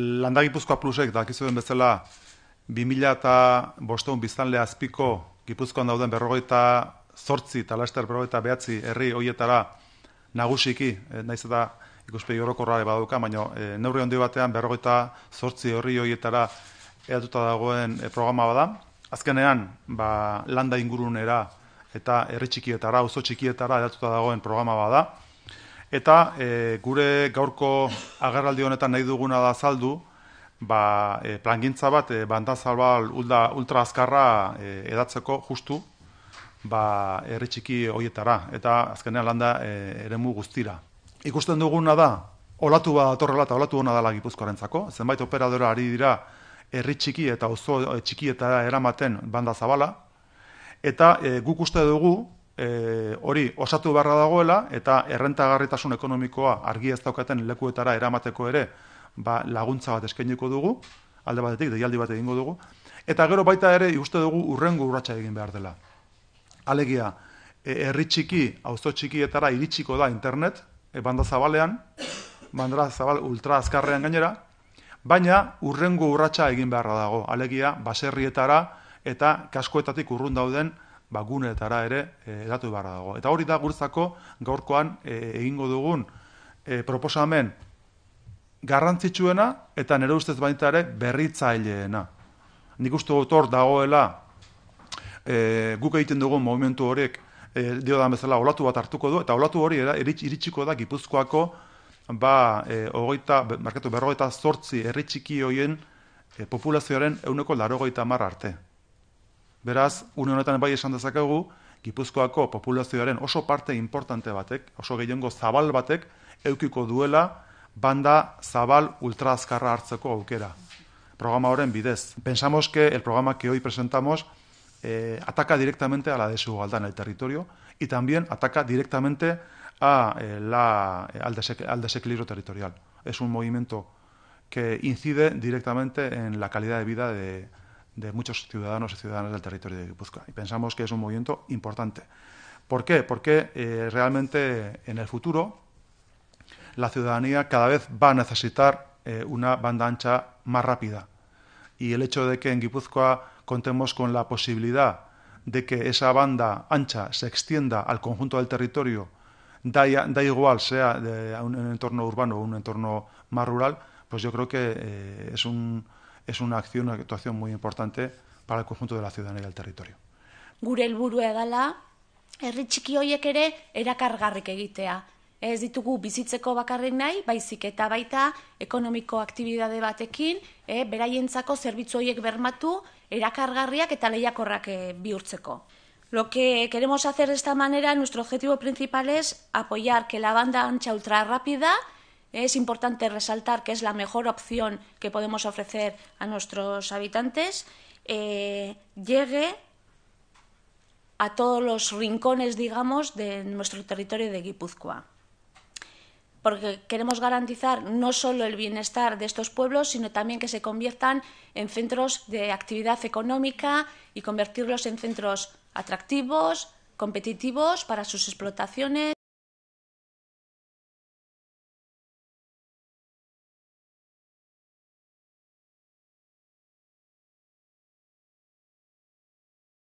Landagipuzkoa plusek dakizuen bezala 2000 eta biztanle azpiko Gipuzkoan dauden berrogeita zortzi eta berrogeita behatzi herri hoietara nagusiki, eh, naiz eta ikuspegi orokorra baduka, baina e, neurri hondi batean berrogeita zortzi herri hoietara eratuta dagoen eh, programa bada. Azkenean, ba, landa ingurunera eta herri txikietara, oso txikietara eratuta dagoen programa bada. Eta e, gure gaurko agerraldi honetan nahi duguna da azaldu, ba, e, plangintza bat, e, banda ulda, ultra azkarra e, edatzeko justu, ba, erritxiki hoietara, eta azkenean landa e, eremu guztira. Ikusten duguna da, olatu bat atorrela eta olatu hona dela gipuzkoaren zako. zenbait operadora ari dira herri txiki eta oso e, txiki eta eramaten banda zabala, eta e, guk uste dugu, e, hori osatu beharra dagoela eta errentagarritasun ekonomikoa argi ez daukaten lekuetara eramateko ere ba, laguntza bat eskainiko dugu, alde batetik, deialdi bat egingo dugu, eta gero baita ere uste dugu urrengo urratsa egin behar dela. Alegia, e, herri e, txiki, auzo txikietara iritsiko da internet, e, banda zabalean, banda zabal ultra azkarrean gainera, baina urrengo urratsa egin beharra dago. Alegia, baserrietara eta kaskoetatik urrun dauden ba, guneetara ere eh, edatu beharra dago. Eta hori da gurtzako gaurkoan eh, egingo dugun eh, proposamen garrantzitsuena eta nero ustez baita ere berritzaileena. Nik uste dut dagoela e, guk egiten dugun movimentu horiek e, dio da bezala olatu bat hartuko du eta olatu hori era, iritsiko da gipuzkoako ba, e, ogeita, markatu berrogeita zortzi erritxiki hoien e, populazioaren euneko laro arte. ...verás, Beraz, une honetan bai esan dezakegu, Gipuzkoako populazioaren oso parte importante batek, oso guillengo zabal batek, eukiko duela banda zabal ultraazkarra hartzeko aukera. Programa horren bidez. Pensamos que el programa que hoy presentamos eh, ataca directamente a la desigualdad en el territorio y también ataca directamente a, eh, la, eh, al, al desequilibrio territorial. Es un movimiento que incide directamente en la calidad de vida de, de muchos ciudadanos y ciudadanas del territorio de Guipúzcoa. Y pensamos que es un movimiento importante. ¿Por qué? Porque eh, realmente en el futuro la ciudadanía cada vez va a necesitar eh, una banda ancha más rápida. Y el hecho de que en Guipúzcoa contemos con la posibilidad de que esa banda ancha se extienda al conjunto del territorio, da, igual sea de un, entorno urbano o un entorno más rural, pues yo creo que eh, es un es una acción, una actuación muy importante para el conjunto de la ciudadanía del territorio. Gure helburua dela herri txiki hoiek ere erakargarrik egitea. Ez ditugu bizitzeko bakarrik nahi, baizik eta baita ekonomiko aktibitate batekin, e, beraientzako zerbitzu hoiek bermatu erakargarriak eta lehiakorrak eh, bihurtzeko. Lo que queremos hacer de esta manera, nuestro objetivo principal es apoyar que la banda ancha ultra rápida Es importante resaltar que es la mejor opción que podemos ofrecer a nuestros habitantes. Eh, llegue a todos los rincones, digamos, de nuestro territorio de Guipúzcoa. Porque queremos garantizar no solo el bienestar de estos pueblos, sino también que se conviertan en centros de actividad económica y convertirlos en centros atractivos, competitivos para sus explotaciones.